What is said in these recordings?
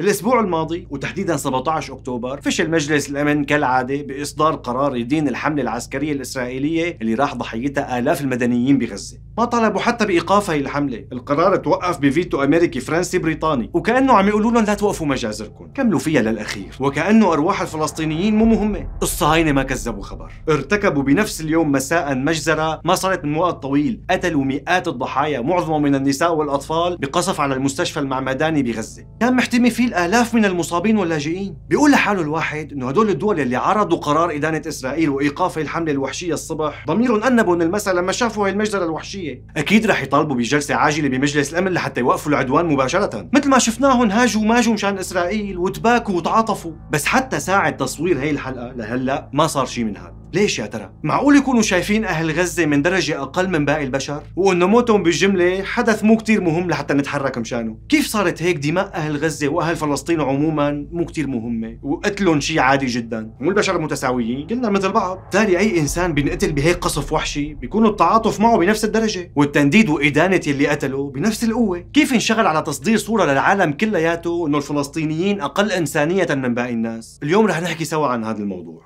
الاسبوع الماضي وتحديدا 17 اكتوبر فشل مجلس الامن كالعاده باصدار قرار يدين الحمله العسكريه الاسرائيليه اللي راح ضحيتها الاف المدنيين بغزه، ما طلبوا حتى بايقاف هي الحمله، القرار توقف بفيتو امريكي فرنسي بريطاني، وكانه عم يقولوا لهم لا توقفوا مجازركم، كملوا فيها للاخير، وكانه ارواح الفلسطينيين مو مهمه، قصه هينه ما كذبوا خبر، ارتكبوا بنفس اليوم مساء مجزره ما صارت من وقت طويل، قتلوا مئات الضحايا معظمهم من النساء والاطفال بقصف على المستشفى المعمداني بغزه، كان محتمي فيه في الالاف من المصابين واللاجئين بيقول لحاله الواحد انه هدول الدول اللي عرضوا قرار ادانه اسرائيل وايقاف الحمله الوحشيه الصبح ضميرهم انبوا من المساء لما شافوا هاي المجزره الوحشيه اكيد رح يطالبوا بجلسه عاجله بمجلس الامن لحتى يوقفوا العدوان مباشره مثل ما شفناهم هاجوا وماجوا مشان اسرائيل وتباكوا وتعاطفوا بس حتى ساعه تصوير هي الحلقه لهلا ما صار شيء من هذا ليش يا ترى؟ معقول يكونوا شايفين أهل غزة من درجة أقل من باقي البشر؟ وإنه موتهم بالجملة حدث مو كتير مهم لحتى نتحرك مشانه كيف صارت هيك دماء أهل غزة وأهل فلسطين عموما مو كتير مهمة وقتلهم شيء عادي جدا مو البشر متساويين كلنا مثل بعض تالي أي إنسان بينقتل بهيك قصف وحشي بيكون التعاطف معه بنفس الدرجة والتنديد وإدانة اللي قتله بنفس القوة كيف انشغل على تصدير صورة للعالم كلياته إنه الفلسطينيين أقل إنسانية من باقي الناس اليوم رح نحكي سوا عن هذا الموضوع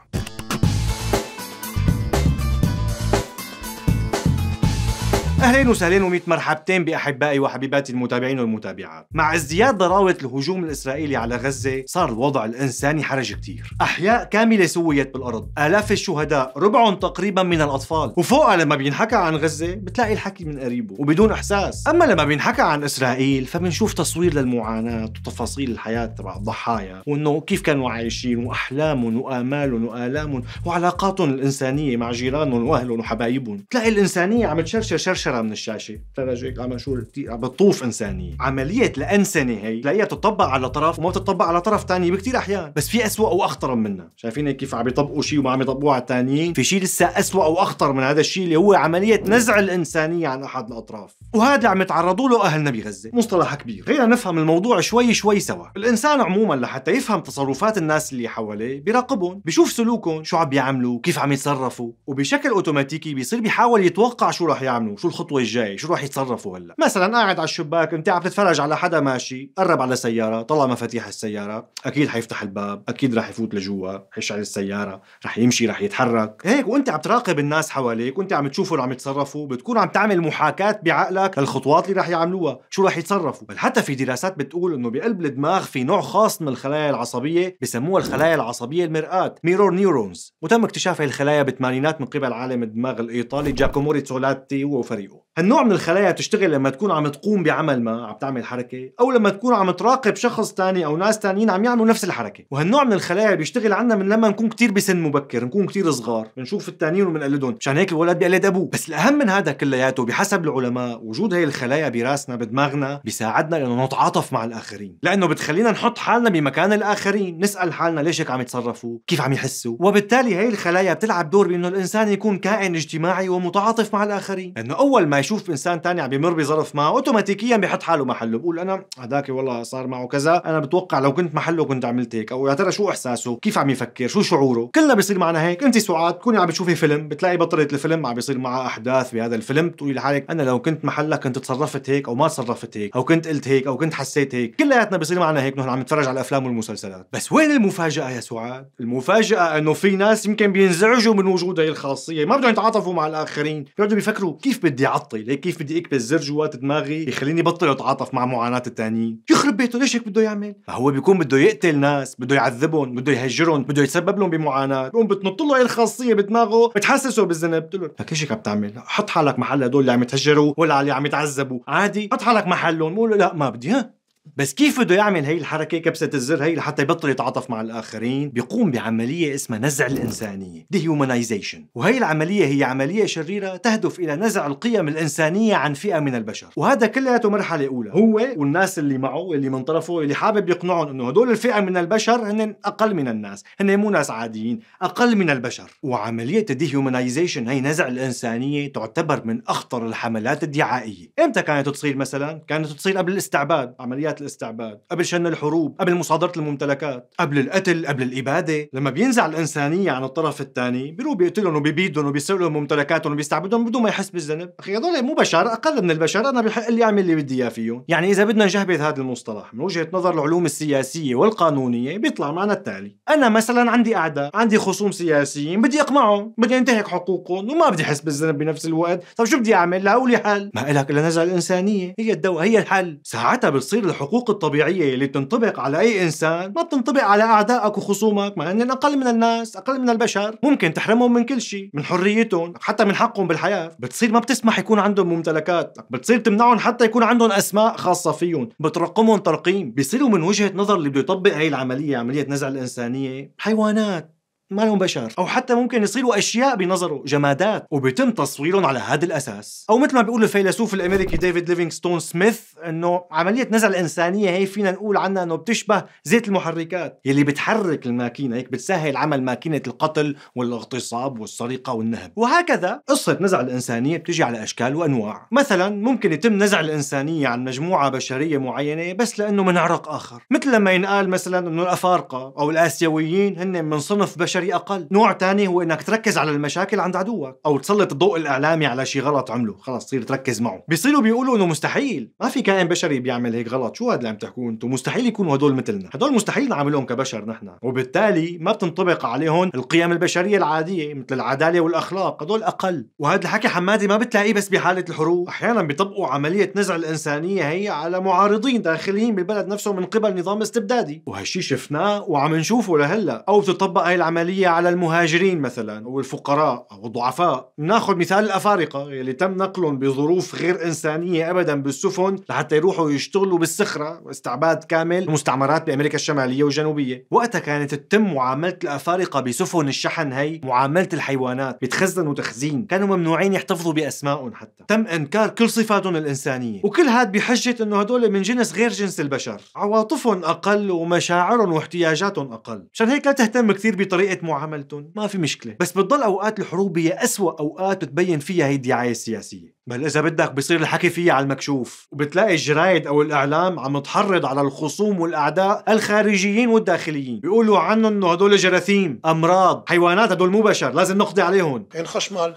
اهلين وسهلين وميت مرحبتين باحبائي وحبيباتي المتابعين والمتابعات، مع ازدياد ضراوه الهجوم الاسرائيلي على غزه صار الوضع الانساني حرج كتير، احياء كامله سويت بالارض، الاف الشهداء، ربعهم تقريبا من الاطفال، وفوقها لما بينحكى عن غزه بتلاقي الحكي من قريبه وبدون احساس، اما لما بينحكى عن اسرائيل فبنشوف تصوير للمعاناه وتفاصيل الحياه تبع الضحايا، وانه كيف كانوا عايشين واحلامهم وامالهم والامهم وعلاقاتهم الانسانيه مع جيرانهم واهلهم وحبايبهم، تلاقي الانسانيه عم تشرشر شرشره من الشاشه بتفرج هيك عم شو بتطوف انسانيه عمليه الانسنه هي تلاقيها بتطبق على طرف وما بتطبق على طرف ثاني بكثير احيان بس في اسوء واخطر منها شايفين كيف عم يطبقوا شيء وما عم يطبقوه على الثانيين في شيء لسه اسوء واخطر من هذا الشيء اللي هو عمليه نزع الانسانيه عن احد الاطراف وهذا اللي عم يتعرضوا له اهلنا بغزه مصطلح كبير خلينا نفهم الموضوع شوي شوي سوا الانسان عموما لحتى يفهم تصرفات الناس اللي حواليه بيراقبهم بيشوف سلوكهم شو عم بيعملوا كيف عم يتصرفوا وبشكل اوتوماتيكي بيصير بيحاول يتوقع شو رح يعملوا شو الخطوه الجايه شو راح يتصرفوا هلا مثلا قاعد على الشباك انت عم تتفرج على حدا ماشي قرب على سياره طلع مفاتيح السياره اكيد حيفتح الباب اكيد راح يفوت لجوا حيشعل السياره راح يمشي راح يتحرك هيك وانت عم تراقب الناس حواليك وانت عم تشوفهم عم يتصرفوا بتكون عم تعمل محاكاه بعقلك للخطوات اللي راح يعملوها شو راح يتصرفوا بل حتى في دراسات بتقول انه بقلب الدماغ في نوع خاص من الخلايا العصبيه بسموها الخلايا العصبيه المرآة ميرور نيورونز وتم اكتشاف هالخلايا بالثمانينات من قبل عالم الدماغ الايطالي جاكوموري تسولاتي وفريق هالنوع من الخلايا بتشتغل لما تكون عم تقوم بعمل ما عم تعمل حركه او لما تكون عم تراقب شخص تاني او ناس تانيين عم يعملوا نفس الحركه وهالنوع من الخلايا بيشتغل عنا من لما نكون كتير بسن مبكر نكون كتير صغار بنشوف التانيين وبنقلدهم مشان هيك الولد بيقلد ابوه بس الاهم من هذا كلياته بحسب العلماء وجود هي الخلايا براسنا بدماغنا بيساعدنا لانه نتعاطف مع الاخرين لانه بتخلينا نحط حالنا بمكان الاخرين نسال حالنا ليش هيك عم يتصرفوا كيف عم يحسوا وبالتالي هي الخلايا بتلعب دور بانه الانسان يكون كائن اجتماعي ومتعاطف مع الاخرين لانه اول ما يشوف انسان تاني عم بمر بظرف ما اوتوماتيكيا بيحط حاله محله بقول انا هذاك والله صار معه كذا انا بتوقع لو كنت محله كنت عملت هيك او يا ترى شو احساسه كيف عم يفكر شو شعوره كلنا بيصير معنا هيك انت ساعات تكوني عم بتشوفي فيلم بتلاقي بطله الفيلم عم بيصير معها احداث بهذا الفيلم بتقولي لحالك انا لو كنت محلك كنت تصرفت هيك او ما تصرفت هيك او كنت قلت هيك او كنت حسيت هيك كلياتنا بيصير معنا هيك نحن عم نتفرج على الافلام والمسلسلات بس وين المفاجاه يا سعاد المفاجاه انه في ناس يمكن بينزعجوا من وجود هي الخاصيه ما بدهم يتعاطفوا مع الاخرين بيقعدوا بيفكروا كيف بدي اعطي تفاصيل هيك كيف بدي اكبس زر جوات دماغي يخليني بطل اتعاطف مع معاناه التانيين يخرب بيته ليش هيك بده يعمل هو بيكون بده يقتل ناس بده يعذبهم بده يهجرهم بده يتسبب لهم بمعاناه بقوم بتنط له هي الخاصيه بدماغه بتحسسه بالذنب بتقول له لك ايش هيك عم تعمل حط حالك محل هدول اللي عم يتهجروا ولا اللي عم يتعذبوا عادي حط حالك محلهم له لا ما بدي ها بس كيف بده يعمل هي الحركة كبسة الزر هي لحتى يبطل يتعاطف مع الآخرين بيقوم بعملية اسمها نزع الإنسانية dehumanization وهي العملية هي عملية شريرة تهدف إلى نزع القيم الإنسانية عن فئة من البشر وهذا كلياته مرحلة أولى هو والناس اللي معه اللي من طرفه اللي حابب يقنعهم إنه هدول الفئة من البشر هن أقل من الناس هن مو ناس عاديين أقل من البشر وعملية dehumanization هي نزع الإنسانية تعتبر من أخطر الحملات الدعائية إمتى كانت تصير مثلا؟ كانت تصير قبل الاستعباد عمليات حملات الاستعباد قبل شن الحروب قبل مصادرة الممتلكات قبل القتل قبل الإبادة لما بينزع الإنسانية عن الطرف الثاني بيروح بيقتلهم وبيبيدهم وبيسرقهم ممتلكاتهم وبيستعبدهم بدون ما يحس بالذنب أخي هدول مو بشر أقل من البشر أنا بحق لي أعمل اللي بدي إياه فيهم يعني إذا بدنا نجهبذ هذا المصطلح من وجهة نظر العلوم السياسية والقانونية بيطلع معنا التالي أنا مثلا عندي أعداء عندي خصوم سياسيين بدي أقمعهم بدي أنتهك حقوقهم وما بدي أحس بالذنب بنفس الوقت طب شو بدي أعمل لا حل ما لك إلا نزع الإنسانية هي الدواء هي الحل ساعتها بتصير الحقوق الطبيعيه اللي بتنطبق على اي انسان ما بتنطبق على اعدائك وخصومك مع انهم اقل من الناس اقل من البشر ممكن تحرمهم من كل شيء من حريتهم حتى من حقهم بالحياه بتصير ما بتسمح يكون عندهم ممتلكات بتصير تمنعهم حتى يكون عندهم اسماء خاصه فيهم بترقمهم ترقيم بيصيروا من وجهه نظر اللي بده يطبق هي العمليه عمليه نزع الانسانيه حيوانات ما لهم بشر او حتى ممكن يصيروا اشياء بنظره جمادات وبيتم تصويرهم على هذا الاساس او مثل ما بيقول الفيلسوف الامريكي ديفيد ليفينغستون سميث انه عمليه نزع الانسانيه هي فينا نقول عنها انه بتشبه زيت المحركات يلي بتحرك الماكينه هيك بتسهل عمل ماكينه القتل والاغتصاب والسرقه والنهب وهكذا قصه نزع الانسانيه بتجي على اشكال وانواع مثلا ممكن يتم نزع الانسانيه عن مجموعه بشريه معينه بس لانه من عرق اخر مثل لما ينقال مثلا انه الافارقه او الاسيويين هن من صنف بشري اقل نوع ثاني هو انك تركز على المشاكل عند عدوك او تسلط الضوء الاعلامي على شيء غلط عمله خلص تصير تركز معه بيصيروا بيقولوا انه مستحيل ما فيك كائن بشري بيعمل هيك غلط شو هاد اللي عم تحكوا انتم مستحيل يكونوا هدول مثلنا هدول مستحيل نعاملهم كبشر نحن وبالتالي ما بتنطبق عليهم القيم البشريه العاديه مثل العداله والاخلاق هدول اقل وهذا الحكي حمادي ما بتلاقيه بس بحاله الحروب احيانا بيطبقوا عمليه نزع الانسانيه هي على معارضين داخليين بالبلد نفسه من قبل نظام استبدادي وهالشي شفناه وعم نشوفه لهلا او بتطبق هاي العمليه على المهاجرين مثلا او الفقراء او الضعفاء ناخذ مثال الافارقه يلي تم نقلهم بظروف غير انسانيه ابدا بالسفن لحتى يروحوا يشتغلوا بالصخرة استعباد كامل مستعمرات بأمريكا الشمالية والجنوبية وقتها كانت تتم معاملة الأفارقة بسفن الشحن هي معاملة الحيوانات بتخزن تخزين كانوا ممنوعين يحتفظوا بأسمائهم حتى تم إنكار كل صفاتهم الإنسانية وكل هاد بحجة أنه هدول من جنس غير جنس البشر عواطفهم أقل ومشاعرهم واحتياجاتهم أقل مشان هيك لا تهتم كثير بطريقة معاملتهم ما في مشكلة بس بتضل أوقات الحروب هي أسوأ أوقات بتبين فيها هي الدعاية السياسية بل اذا بدك بصير الحكي فيه على المكشوف وبتلاقي الجرايد او الاعلام عم تحرض على الخصوم والاعداء الخارجيين والداخليين بيقولوا عنهم انه هدول جراثيم امراض حيوانات هدول مو بشر لازم نقضي عليهم ان خشمال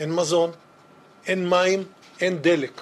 ان مزون ان مايم ان ديلك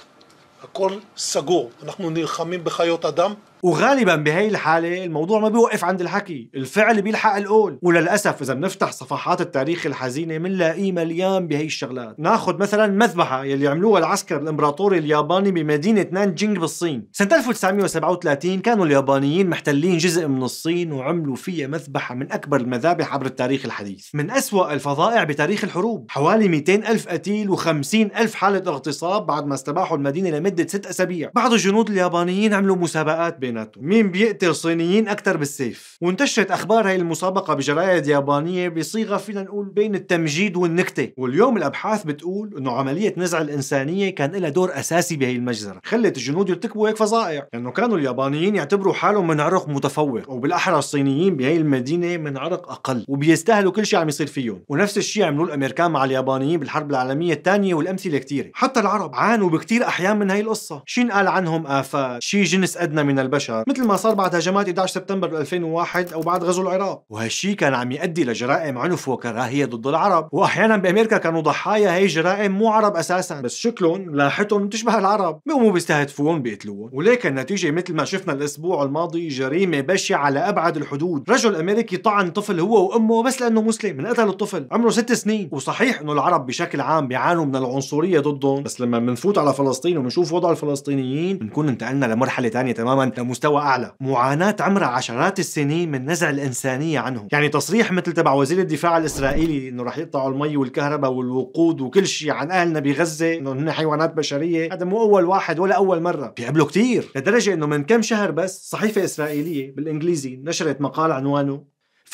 הכל סגור. نحن نلخمين بخيوط אדם, وغالبا بهي الحالة الموضوع ما بيوقف عند الحكي الفعل بيلحق القول وللأسف إذا بنفتح صفحات التاريخ الحزينة بنلاقيه مليان بهي الشغلات ناخذ مثلا مذبحة يلي عملوها العسكر الإمبراطوري الياباني بمدينة نانجينغ بالصين سنة 1937 كانوا اليابانيين محتلين جزء من الصين وعملوا فيها مذبحة من أكبر المذابح عبر التاريخ الحديث من أسوأ الفظائع بتاريخ الحروب حوالي 200 ألف قتيل و50 ألف حالة اغتصاب بعد ما استباحوا المدينة لمدة ست أسابيع بعض الجنود اليابانيين عملوا مسابقات بيناتهم مين بيقتل صينيين أكثر بالسيف وانتشرت أخبار هاي المسابقة بجرايد يابانية بصيغة فينا نقول بين التمجيد والنكتة واليوم الأبحاث بتقول أنه عملية نزع الإنسانية كان لها دور أساسي بهي المجزرة خلت الجنود يرتكبوا هيك فظائع لأنه كانوا اليابانيين يعتبروا حالهم من عرق متفوق وبالأحرى الصينيين بهي المدينة من عرق أقل وبيستاهلوا كل شيء عم يصير فيهم ونفس الشيء عملوه الأمريكان مع اليابانيين بالحرب العالمية الثانية والأمثلة كثيرة حتى العرب عانوا بكثير أحيان من هاي القصة شين انقال عنهم آفات شي جنس أدنى من البشر البشر مثل ما صار بعد هجمات 11 سبتمبر 2001 او بعد غزو العراق وهالشي كان عم يؤدي لجرائم عنف وكراهيه ضد العرب واحيانا بامريكا كانوا ضحايا هي جرائم مو عرب اساسا بس شكلهم لاحتهم بتشبه العرب بيقوموا بيستهدفوهم بيقتلوهم وليك النتيجه مثل ما شفنا الاسبوع الماضي جريمه بشعه على ابعد الحدود رجل امريكي طعن طفل هو وامه بس لانه مسلم انقتل الطفل عمره ست سنين وصحيح انه العرب بشكل عام بيعانوا من العنصريه ضدهم بس لما بنفوت على فلسطين وبنشوف وضع الفلسطينيين بنكون انتقلنا لمرحله ثانيه تماما بمستوى أعلى معاناة عمرها عشرات السنين من نزع الإنسانية عنهم يعني تصريح مثل تبع وزير الدفاع الإسرائيلي إنه رح يقطعوا المي والكهرباء والوقود وكل شيء عن أهلنا بغزة إنه هن حيوانات بشرية هذا مو أول واحد ولا أول مرة بيقبلوا كتير لدرجة إنه من كم شهر بس صحيفة إسرائيلية بالإنجليزي نشرت مقال عنوانه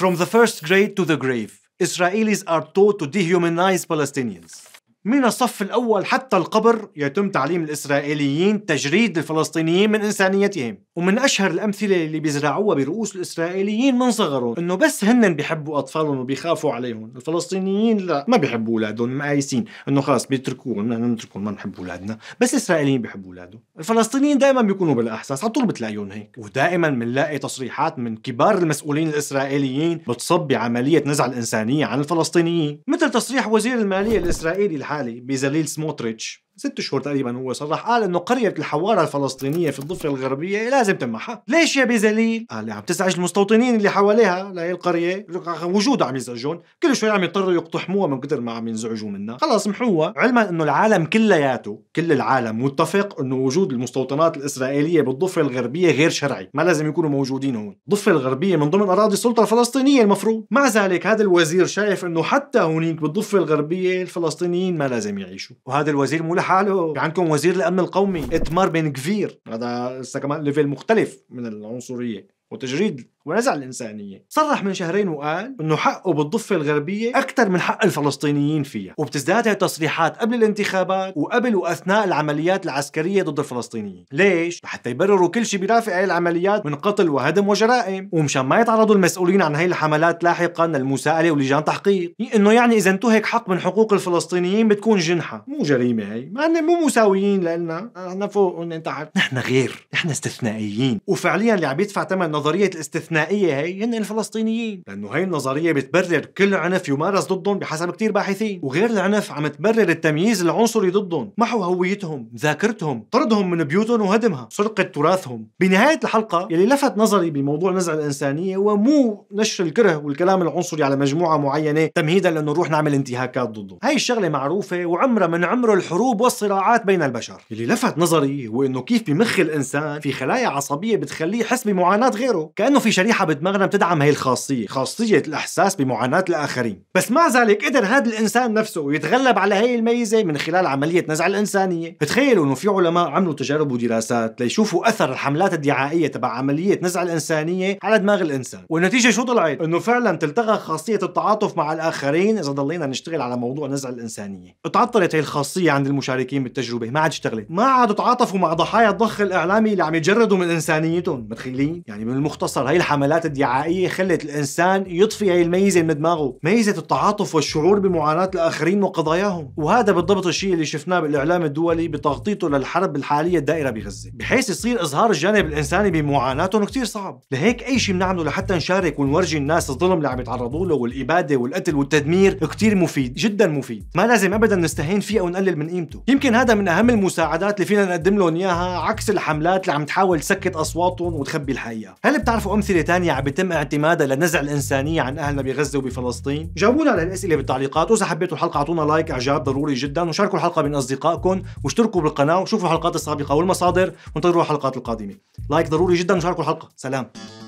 From the first grade to the grave Israelis are taught to dehumanize Palestinians من الصف الأول حتى القبر يتم تعليم الإسرائيليين تجريد الفلسطينيين من إنسانيتهم ومن أشهر الأمثلة اللي بيزرعوها برؤوس الإسرائيليين من صغرهم إنه بس هن بيحبوا أطفالهم وبيخافوا عليهم الفلسطينيين لا ما بيحبوا أولادهم مقايسين إنه خلاص بيتركوهم نحن نتركهم ما بنحب أولادنا بس الإسرائيليين بيحبوا أولادهم الفلسطينيين دائما بيكونوا بالأحساس على طول بتلاقيهم هيك ودائما بنلاقي تصريحات من كبار المسؤولين الإسرائيليين بتصب بعملية نزع الإنسانية عن الفلسطينيين مثل تصريح وزير المالية الإسرائيلي الحالي حالي بزليل سموتريتش ست شهور تقريبا هو صرح قال انه قريه الحواره الفلسطينيه في الضفه الغربيه لازم تمحها ليش يا بزليل؟ قال لي عم تزعج المستوطنين اللي حواليها لهي القريه، وجودها عم يزعجون، كل شوي عم يضطروا يقتحموها من كثر ما عم ينزعجوا منها، خلص محوها، علما انه العالم كلياته، كل العالم متفق انه وجود المستوطنات الاسرائيليه بالضفه الغربيه غير شرعي، ما لازم يكونوا موجودين هون، الضفه الغربيه من ضمن اراضي السلطه الفلسطينيه المفروض، مع ذلك هذا الوزير شايف انه حتى هونيك بالضفه الغربيه الفلسطينيين ما لازم يعيشوا، وهذا الوزير ملح لحاله عندكم وزير الامن القومي اتمار بن كفير هذا لسه كمان ليفل مختلف من العنصريه وتجريد ونزع الإنسانية صرح من شهرين وقال أنه حقه بالضفة الغربية أكثر من حق الفلسطينيين فيها وبتزداد التصريحات قبل الانتخابات وقبل وأثناء العمليات العسكرية ضد الفلسطينيين ليش؟ حتى يبرروا كل شيء بيرافق هاي العمليات من قتل وهدم وجرائم ومشان ما يتعرضوا المسؤولين عن هاي الحملات لاحقا للمساءلة ولجان تحقيق انه يعني اذا انتهك حق من حقوق الفلسطينيين بتكون جنحة مو جريمة هي ما مو مساويين لنا نحن فوق ونحن تحت نحن غير نحن استثنائيين وفعليا اللي عم يدفع ثمن نظرية الاستثناء الاستثنائيه هي هن الفلسطينيين لانه هي النظريه بتبرر كل عنف يمارس ضدهم بحسب كتير باحثين وغير العنف عم تبرر التمييز العنصري ضدهم محو هويتهم ذاكرتهم طردهم من بيوتهم وهدمها سرقه تراثهم بنهايه الحلقه يلي لفت نظري بموضوع نزع الانسانيه ومو نشر الكره والكلام العنصري على مجموعه معينه تمهيدا لانه نروح نعمل انتهاكات ضدهم هاي الشغله معروفه وعمرها من عمر الحروب والصراعات بين البشر يلي لفت نظري هو انه كيف بمخ الانسان في خلايا عصبيه بتخليه يحس بمعاناه غيره كانه في شريك شريحه بدماغنا بتدعم هي الخاصيه خاصيه الاحساس بمعاناه الاخرين بس مع ذلك قدر هذا الانسان نفسه يتغلب على هي الميزه من خلال عمليه نزع الانسانيه تخيلوا انه في علماء عملوا تجارب ودراسات ليشوفوا اثر الحملات الدعائيه تبع عمليه نزع الانسانيه على دماغ الانسان والنتيجه شو طلعت انه فعلا تلتغى خاصيه التعاطف مع الاخرين اذا ضلينا نشتغل على موضوع نزع الانسانيه تعطلت هي الخاصيه عند المشاركين بالتجربه ما عاد اشتغلت ما عادوا تعاطفوا مع ضحايا الضخ الاعلامي اللي عم يتجردوا من انسانيتهم متخيلين يعني المختصر هي الحملات الدعائية خلت الإنسان يطفي هي الميزة من دماغه ميزة التعاطف والشعور بمعاناة الآخرين وقضاياهم وهذا بالضبط الشيء اللي شفناه بالإعلام الدولي بتغطيته للحرب الحالية الدائرة بغزة بحيث يصير إظهار الجانب الإنساني بمعاناتهم كثير صعب لهيك أي شيء بنعمله لحتى نشارك ونورجي الناس الظلم اللي عم يتعرضوا له والإبادة والقتل والتدمير كثير مفيد جدا مفيد ما لازم أبدا نستهين فيه أو نقلل من قيمته يمكن هذا من أهم المساعدات اللي فينا نقدم لهم إياها عكس الحملات اللي عم تحاول تسكت أصواتهم وتخبي الحقيقة هل بتعرفوا أمثلة أسئلة تانية عم بيتم اعتمادها لنزع الإنسانية عن أهلنا بغزة وبفلسطين جاوبونا على الاسئله بالتعليقات وإذا حبيتوا الحلقة أعطونا لايك إعجاب ضروري جدا وشاركوا الحلقة بين أصدقائكم واشتركوا بالقناة وشوفوا الحلقات السابقة والمصادر وانتظروا الحلقات القادمة لايك ضروري جدا وشاركوا الحلقة سلام